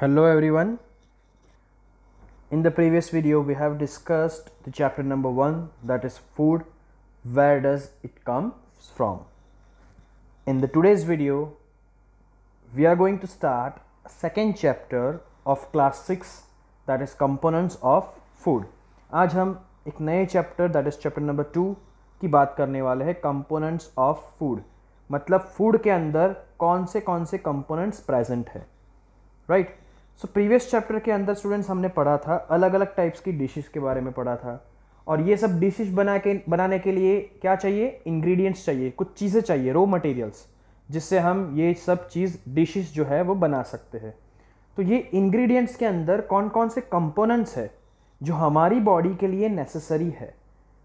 hello everyone in the previous video we have discussed the chapter number one that is food where does it come from in the today's video we are going to start a second chapter of class 6 that is components of food आज हम एक नए chapter that is chapter number two की बात करने वाले हैं components of food मतलब फूड के अंदर कौन से कौन से कंपोनेंट्स प्रेजेंट है right right? So previous chapter के अंदर स्टूडेंट्स हमने पढ़ा था अलग अलग टाइप्स की डिशेस के बारे में पढ़ा था और ये सब डिशेस बना के बनाने के लिए क्या चाहिए इंग्रेडिएंट्स चाहिए कुछ चीज़ें चाहिए रॉ मटेरियल्स जिससे हम ये सब चीज़ डिशेस जो है वो बना सकते हैं तो ये इंग्रेडिएंट्स के अंदर कौन कौन से कंपोनेंट्स है जो हमारी बॉडी के लिए नेसेसरी है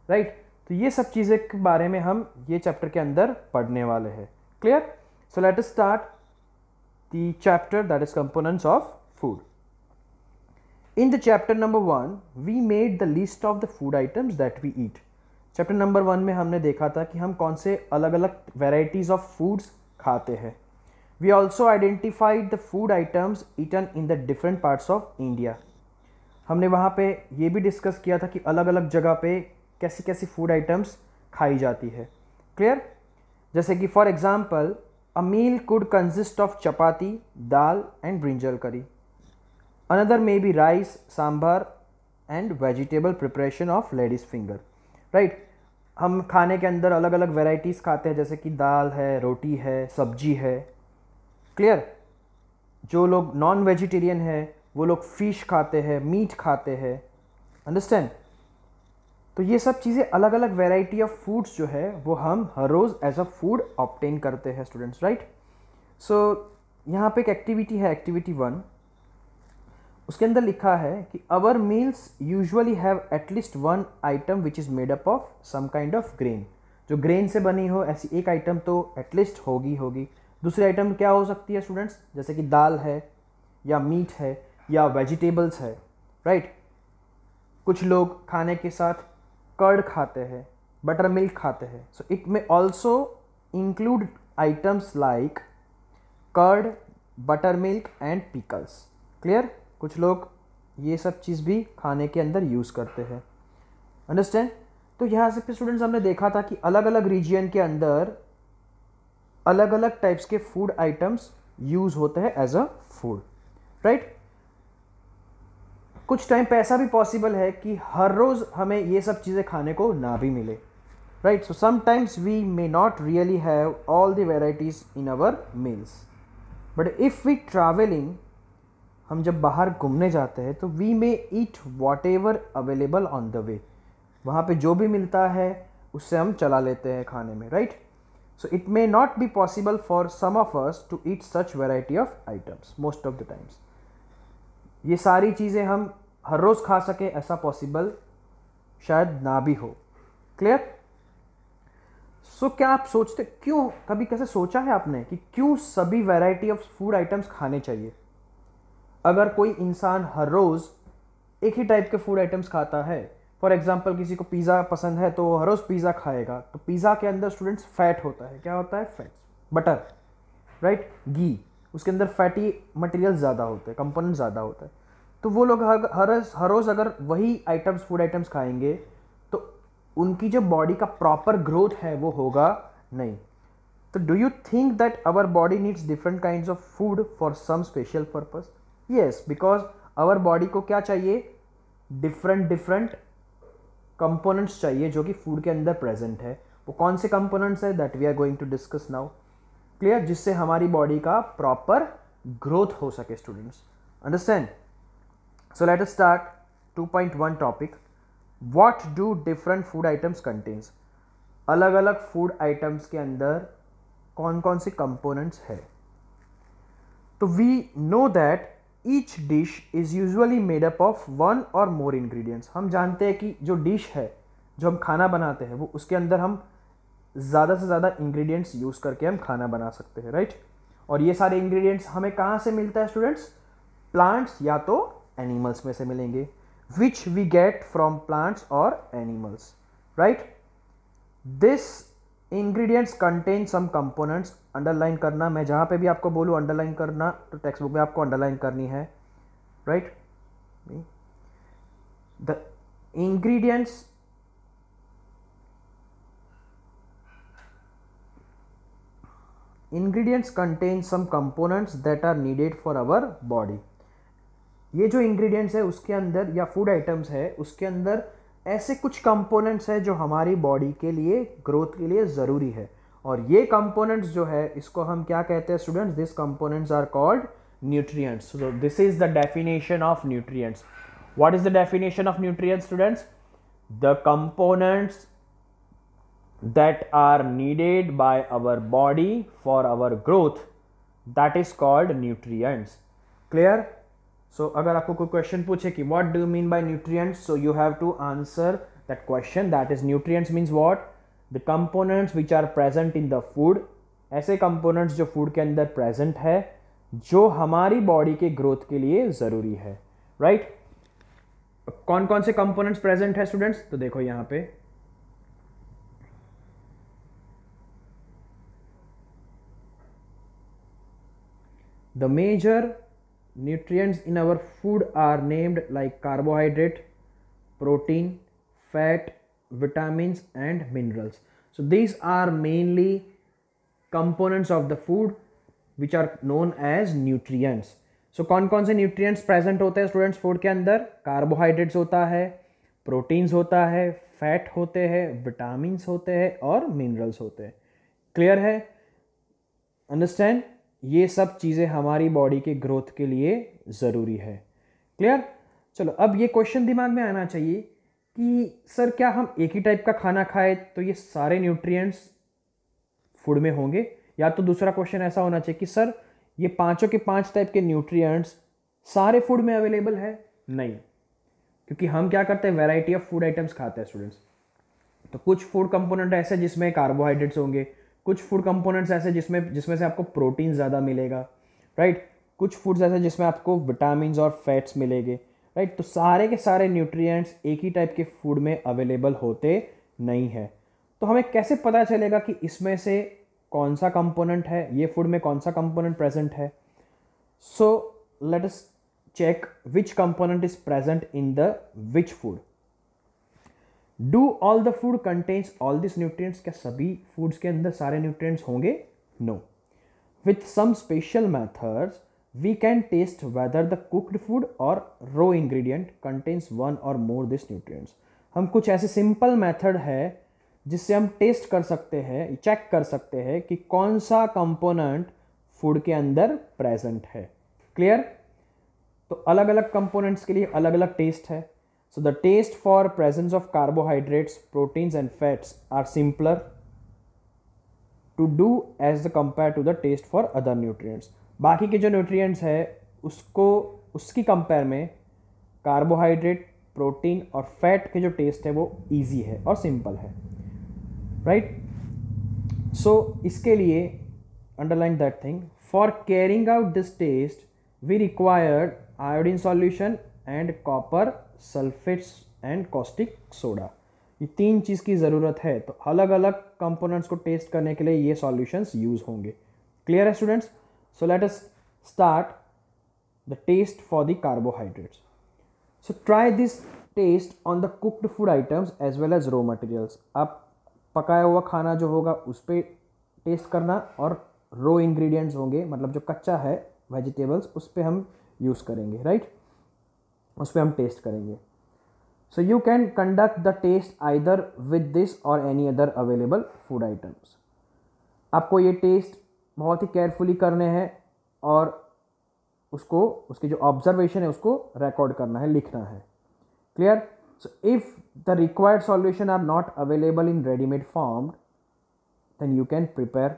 राइट right? तो ये सब चीज़ें के बारे में हम ये चैप्टर के अंदर पढ़ने वाले हैं clear so let start the chapter that is components of food. In the chapter number one we made the list of the food items that we eat. Chapter number one में हमने देखा था कि हम कौन से अलग अलग वेराइटीज़ ऑफ फूड्स खाते हैं we also identified the food items eaten in the different parts of India हमने वहाँ पे ये भी डिस्कस किया था कि अलग अलग जगह पे कैसी कैसी फूड आइटम्स खाई जाती है क्लियर जैसे कि for example a meal could consist of chapati dal and brinjal curry another may be rice sambar and vegetable preparation of ladies finger right हम खाने के अंदर अलग अलग वेराइटीज़ खाते हैं जैसे कि दाल है रोटी है सब्जी है क्लियर जो लोग नॉन वेजिटेरियन है वो लोग फ़िश खाते हैं मीट खाते हैं अंडरस्टैंड तो ये सब चीज़ें अलग अलग वेराइटी ऑफ फूड्स जो है वो हम हर रोज़ एज अ फूड ऑप्टेन करते हैं स्टूडेंट्स राइट सो यहाँ पे एक एक्टिविटी है एक्टिविटी वन उसके अंदर लिखा है कि our meals usually have at least one item which is made up of some kind of grain जो ग्रेन से बनी हो ऐसी एक आइटम तो एटलीस्ट होगी होगी दूसरी आइटम क्या हो सकती है स्टूडेंट्स जैसे कि दाल है या मीट है या वेजिटेबल्स है राइट right? कुछ लोग खाने के साथ कर्ड खाते हैं बटर मिल्क खाते हैं so it may also include items like curd butter milk and pickles clear कुछ लोग ये सब चीज़ भी खाने के अंदर यूज़ करते हैं अंडरस्टैंड तो यहाँ से फिर स्टूडेंट्स हमने देखा था कि अलग अलग रीजन के अंदर अलग अलग टाइप्स के फूड आइटम्स यूज़ होते हैं एज अ फूड राइट कुछ टाइम पैसा ऐसा भी पॉसिबल है कि हर रोज़ हमें ये सब चीज़ें खाने को ना भी मिले right so sometimes we may not really have all the varieties in our meals but if we travelling हम जब बाहर घूमने जाते हैं तो we may eat whatever available on the way वहाँ पे जो भी मिलता है उससे हम चला लेते हैं खाने में right so it may not be possible for some of us to eat such variety of items most of the times ये सारी चीज़ें हम हर रोज़ खा सकें ऐसा पॉसिबल शायद ना भी हो क्लियर सो so, क्या आप सोचते क्यों कभी कैसे सोचा है आपने कि क्यों सभी वैरायटी ऑफ फूड आइटम्स खाने चाहिए अगर कोई इंसान हर रोज़ एक ही टाइप के फूड आइटम्स खाता है फॉर एग्ज़ाम्पल किसी को पिज़्ज़ा पसंद है तो हर रोज़ पिज़्ज़ा खाएगा तो पिज़्ज़ा के अंदर स्टूडेंट्स फैट होता है क्या होता है फैट्स बटर राइट घी उसके अंदर फैटी मटेरियल ज़्यादा होते हैं कंपोनेंट ज़्यादा होता है तो वो लोग हर हर हर रोज़ अगर वही आइटम्स फूड आइटम्स खाएंगे तो उनकी जो बॉडी का प्रॉपर ग्रोथ है वो होगा नहीं तो do you think that our body needs different kind of food for some special purpose yes because our body को क्या चाहिए डिफरेंट डिफरेंट कंपोनेंट्स चाहिए जो कि फूड के अंदर प्रेजेंट है वो कौन से कंपोनेंट्स है that we are going to discuss now clear जिससे हमारी बॉडी का प्रॉपर ग्रोथ हो सके students understand so let us start 2.1 topic what do different food items contains अलग अलग फूड आइटम्स के अंदर कौन कौन से कंपोनेंट्स है तो we know that each dish is usually made up of one और मोर इन्ग्रीडियंट्स हम जानते हैं कि जो डिश है जो हम खाना बनाते हैं वो उसके अंदर हम ज़्यादा से ज़्यादा इंग्रेडिएंट्स यूज़ करके हम खाना बना सकते हैं राइट और ये सारे इंग्रेडिएंट्स हमें कहाँ से मिलता है स्टूडेंट्स प्लांट्स या तो एनिमल्स में से मिलेंगे which we get from plants और animals right this ingredients contain some components underline करना मैं जहाँ पे भी आपको बोलूँ अंडरलाइन करना तो टेक्स्ट बुक में आपको अंडरलाइन करनी है right the ingredients ingredients contain some components that are needed for our body ये जो इंग्रेडिएंट्स है उसके अंदर या फूड आइटम्स है उसके अंदर ऐसे कुछ कंपोनेंट्स हैं जो हमारी बॉडी के लिए ग्रोथ के लिए ज़रूरी है और ये कंपोनेंट्स जो है इसको हम क्या कहते हैं students this components are called nutrients so this is the definition of nutrients what is the definition of nutrients students the components that are needed by our body for our growth that is called nutrient clear so अगर आपको कोई question पूछे कि what do mean by nutrient so you have to answer that question that is nutrient means what the components which are present in the food ऐसे components जो food के अंदर present है जो हमारी बॉडी के ग्रोथ के लिए ज़रूरी है राइट right? कौन कौन से कंपोनेंट्स प्रेजेंट है स्टूडेंट्स तो देखो यहां पे the major nutrients in our food are named like carbohydrate protein fat vitamins and minerals so these are mainly components of the food which are known as nutrients so so, कौन कौन से nutrients present होते हैं students food के अंदर carbohydrates होता है proteins होता है फैट होते हैं विटामिन्स होते हैं और मिनरल्स होते हैं क्लियर है अंडरस्टैंड ये सब चीज़ें हमारी बॉडी के ग्रोथ के लिए ज़रूरी है क्लियर चलो अब ये क्वेश्चन दिमाग में आना चाहिए कि सर क्या हम एक ही टाइप का खाना खाए तो ये सारे न्यूट्रिएंट्स फूड में होंगे या तो दूसरा क्वेश्चन ऐसा होना चाहिए कि सर ये पांचों के पांच टाइप के न्यूट्रिएंट्स सारे फूड में अवेलेबल है नहीं क्योंकि हम क्या करते हैं वैरायटी ऑफ फूड आइटम्स खाते हैं स्टूडेंट्स तो कुछ फूड कंपोनेंट ऐसे जिसमें कार्बोहाइड्रेट्स होंगे कुछ फूड कंपोनेंट्स ऐसे जिसमें जिसमें से आपको प्रोटीन ज़्यादा मिलेगा राइट right? कुछ फूड्स ऐसे जिसमें आपको विटामिन और फैट्स मिलेंगे राइट right? तो सारे के सारे न्यूट्रिएंट्स एक ही टाइप के फूड में अवेलेबल होते नहीं है तो हमें कैसे पता चलेगा कि इसमें से कौन सा कंपोनेंट है ये फूड में कौन सा कंपोनेंट प्रेजेंट है so let us check which component is present in the which food do all the food contains all this nutrients क्या सभी फूड्स के अंदर सारे न्यूट्रिएंट्स होंगे no with some special methods we can test whether the cooked food और raw ingredient contents one और more this nutrients हम कुछ ऐसे सिंपल मेथड है जिससे हम टेस्ट कर सकते हैं चेक कर सकते हैं कि कौन सा कंपोनेंट फूड के अंदर प्रेजेंट है क्लियर तो अलग अलग कंपोनेंट्स के लिए अलग अलग टेस्ट है So the taste for presence of carbohydrates, proteins and fats are simpler to do as the compare to the taste for other nutrients. बाकी के जो nutrients है उसको उसकी कंपेयर में कार्बोहाइड्रेट प्रोटीन और फैट के जो टेस्ट है वो इजी है और सिंपल है राइट right? सो so, इसके लिए underline that thing for carrying out this test we required iodine solution and copper sulphates and caustic soda ये तीन चीज़ की ज़रूरत है तो अलग अलग कंपोनेंट्स को टेस्ट करने के लिए ये सॉल्यूशंस यूज़ होंगे क्लियर है students so let us start the test for the carbohydrates so try this test on the cooked food items as well as raw materials आप पकाया हुआ खाना जो होगा उस पर टेस्ट करना और रो इंग्रेडिएंट्स होंगे मतलब जो कच्चा है वेजिटेबल्स उस पर हम यूज़ करेंगे राइट right? उस पर हम टेस्ट करेंगे so you can conduct the test either with this और any other available food items आपको ये टेस्ट बहुत ही केयरफुली करने हैं और उसको उसकी जो ऑब्जर्वेशन है उसको रिकॉर्ड करना है लिखना है clear so if the required solution are not available in readymade form then you can prepare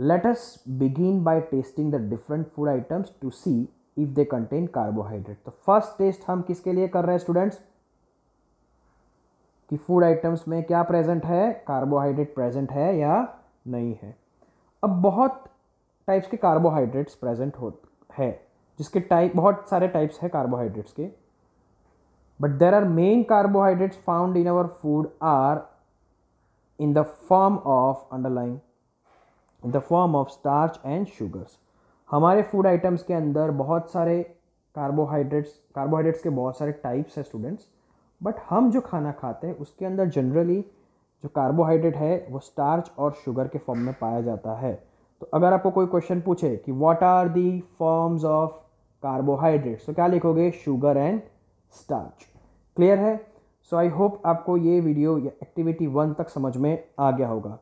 let us begin by testing the different food items to see if they contain carbohydrate तो first test हम किसके लिए कर रहे हैं students कि food items में क्या प्रेजेंट है कार्बोहाइड्रेट प्रेजेंट है या नहीं है अब बहुत टाइप्स के कार्बोहाइड्रेट्स प्रेजेंट हो है जिसके टाइप बहुत सारे टाइप्स हैं कार्बोहाइड्रेट्स के but there are main carbohydrates found in our food are in the form of underline in the form of starch and sugars हमारे फूड आइटम्स के अंदर बहुत सारे कार्बोहाइड्रेट्स कार्बोहाइड्रेट्स के बहुत सारे टाइप्स हैं स्टूडेंट्स बट हम जो खाना खाते हैं उसके अंदर जनरली जो कार्बोहाइड्रेट है वो स्टार्च और शुगर के फॉर्म में पाया जाता है तो अगर आपको कोई क्वेश्चन पूछे कि what are the forms of carbohydrates तो क्या लिखोगे शुगर एंड स्टार्च क्लियर है सो आई होप आपको ये वीडियो या एक्टिविटी वन तक समझ में आ गया होगा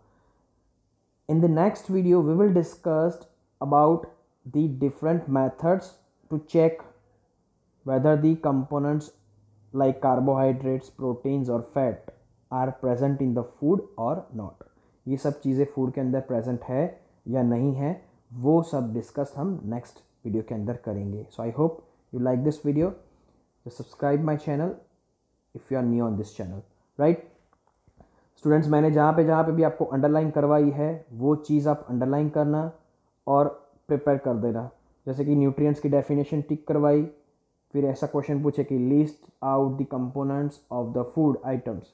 in the next video we will discussed about the different methods to check whether the components like carbohydrates proteins or fat are present in the food और नॉट ये सब चीज़ें फूड के अंदर प्रेजेंट है या नहीं है वो सब डिस्कस हम नेक्स्ट वीडियो के अंदर करेंगे so I hope you like this video subscribe my channel if you are new on this channel right students मैंने जहाँ पे जहाँ पे भी आपको अंडरलाइन करवाई है वो चीज़ आप अंडरलाइन करना और प्रिपेयर कर देना जैसे कि न्यूट्रिएंट्स की डेफिनेशन टिक करवाई फिर ऐसा क्वेश्चन पूछे कि list out the components of the food items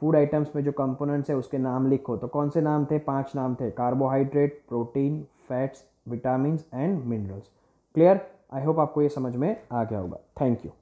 food items में जो कंपोनेंट्स है उसके नाम लिखो तो कौन से नाम थे पांच नाम थे carbohydrate protein fats vitamin and minerals clear I hope आपको ये समझ में आ गया होगा थैंक यू